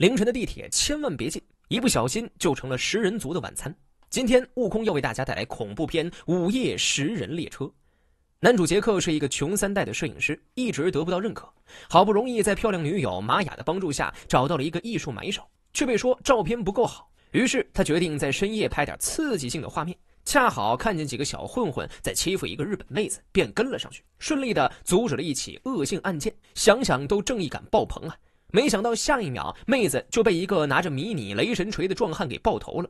凌晨的地铁千万别进，一不小心就成了食人族的晚餐。今天悟空要为大家带来恐怖片《午夜食人列车》。男主杰克是一个穷三代的摄影师，一直得不到认可。好不容易在漂亮女友玛雅的帮助下找到了一个艺术买手，却被说照片不够好。于是他决定在深夜拍点刺激性的画面。恰好看见几个小混混在欺负一个日本妹子，便跟了上去，顺利地阻止了一起恶性案件。想想都正义感爆棚啊！没想到下一秒，妹子就被一个拿着迷你雷神锤的壮汉给爆头了。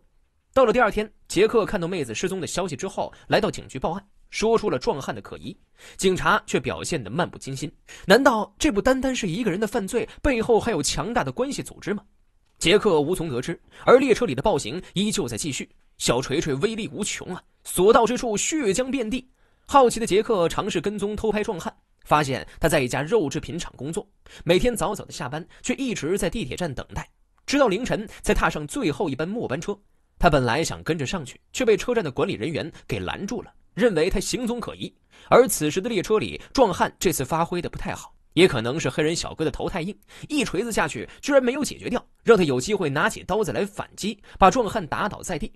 到了第二天，杰克看到妹子失踪的消息之后，来到警局报案，说出了壮汉的可疑。警察却表现得漫不经心。难道这不单单是一个人的犯罪，背后还有强大的关系组织吗？杰克无从得知。而列车里的暴行依旧在继续，小锤锤威力无穷啊，所到之处血浆遍地。好奇的杰克尝试跟踪偷拍壮汉。发现他在一家肉制品厂工作，每天早早的下班，却一直在地铁站等待，直到凌晨才踏上最后一班末班车。他本来想跟着上去，却被车站的管理人员给拦住了，认为他行踪可疑。而此时的列车里，壮汉这次发挥的不太好，也可能是黑人小哥的头太硬，一锤子下去居然没有解决掉，让他有机会拿起刀子来反击，把壮汉打倒在地。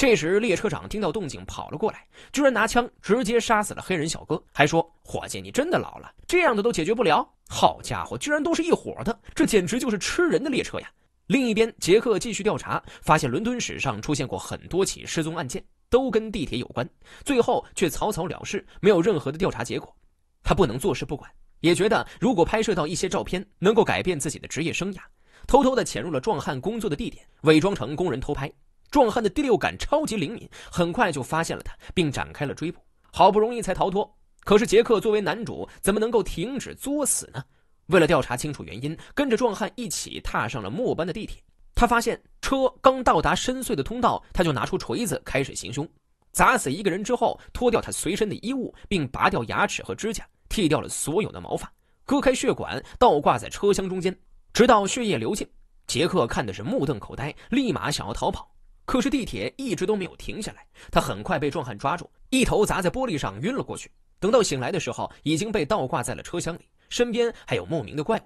这时，列车长听到动静，跑了过来，居然拿枪直接杀死了黑人小哥，还说：“伙计，你真的老了，这样的都解决不了。”好家伙，居然都是一伙的，这简直就是吃人的列车呀！另一边，杰克继续调查，发现伦敦史上出现过很多起失踪案件，都跟地铁有关，最后却草草了事，没有任何的调查结果。他不能坐视不管，也觉得如果拍摄到一些照片，能够改变自己的职业生涯。偷偷的潜入了壮汉工作的地点，伪装成工人偷拍。壮汉的第六感超级灵敏，很快就发现了他，并展开了追捕。好不容易才逃脱，可是杰克作为男主，怎么能够停止作死呢？为了调查清楚原因，跟着壮汉一起踏上了末班的地铁。他发现车刚到达深邃的通道，他就拿出锤子开始行凶，砸死一个人之后，脱掉他随身的衣物，并拔掉牙齿和指甲，剃掉了所有的毛发，割开血管，倒挂在车厢中间，直到血液流尽。杰克看的是目瞪口呆，立马想要逃跑。可是地铁一直都没有停下来，他很快被壮汉抓住，一头砸在玻璃上，晕了过去。等到醒来的时候，已经被倒挂在了车厢里，身边还有莫名的怪物。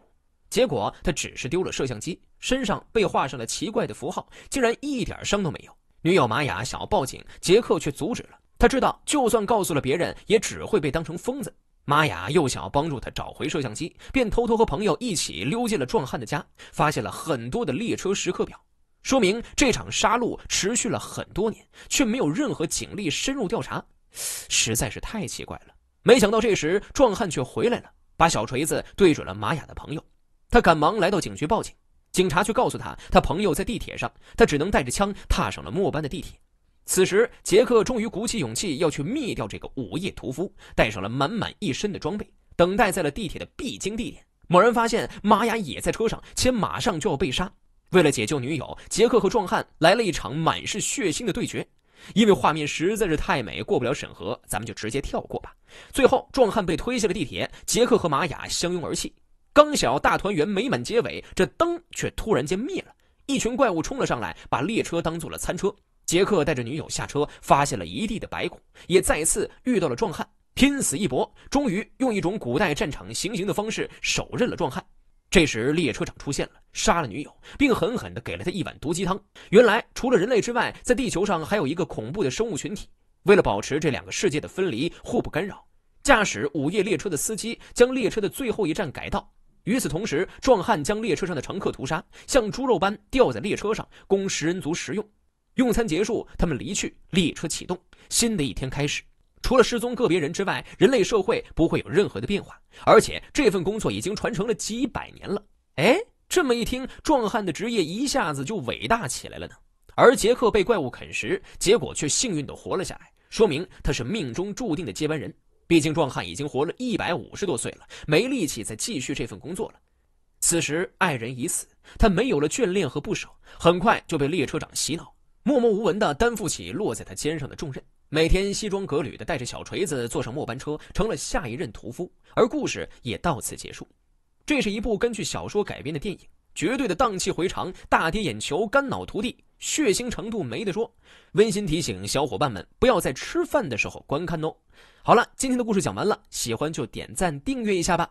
结果他只是丢了摄像机，身上被画上了奇怪的符号，竟然一点伤都没有。女友玛雅想要报警，杰克却阻止了。他知道，就算告诉了别人，也只会被当成疯子。玛雅又想要帮助他找回摄像机，便偷偷和朋友一起溜进了壮汉的家，发现了很多的列车时刻表。说明这场杀戮持续了很多年，却没有任何警力深入调查，实在是太奇怪了。没想到这时，壮汉却回来了，把小锤子对准了玛雅的朋友。他赶忙来到警局报警，警察却告诉他，他朋友在地铁上，他只能带着枪踏上了末班的地铁。此时，杰克终于鼓起勇气要去灭掉这个午夜屠夫，带上了满满一身的装备，等待在了地铁的必经地点。猛然发现，玛雅也在车上，且马上就要被杀。为了解救女友，杰克和壮汉来了一场满是血腥的对决。因为画面实在是太美，过不了审核，咱们就直接跳过吧。最后，壮汉被推下了地铁，杰克和玛雅相拥而泣。刚想要大团圆、美满结尾，这灯却突然间灭了。一群怪物冲了上来，把列车当做了餐车。杰克带着女友下车，发现了一地的白骨，也再次遇到了壮汉，拼死一搏，终于用一种古代战场行刑的方式手刃了壮汉。这时，列车长出现了，杀了女友，并狠狠地给了他一碗毒鸡汤。原来，除了人类之外，在地球上还有一个恐怖的生物群体。为了保持这两个世界的分离，互不干扰，驾驶午夜列车的司机将列车的最后一站改道。与此同时，壮汉将列车上的乘客屠杀，像猪肉般吊在列车上，供食人族食用。用餐结束，他们离去，列车启动，新的一天开始。除了失踪个别人之外，人类社会不会有任何的变化。而且这份工作已经传承了几百年了。哎，这么一听，壮汉的职业一下子就伟大起来了呢。而杰克被怪物啃食，结果却幸运的活了下来，说明他是命中注定的接班人。毕竟壮汉已经活了一百五十多岁了，没力气再继续这份工作了。此时爱人已死，他没有了眷恋和不舍，很快就被列车长洗脑，默默无闻的担负起落在他肩上的重任。每天西装革履的，带着小锤子，坐上末班车，成了下一任屠夫，而故事也到此结束。这是一部根据小说改编的电影，绝对的荡气回肠，大跌眼球，肝脑涂地，血腥程度没得说。温馨提醒小伙伴们，不要在吃饭的时候观看哦。好了，今天的故事讲完了，喜欢就点赞订阅一下吧。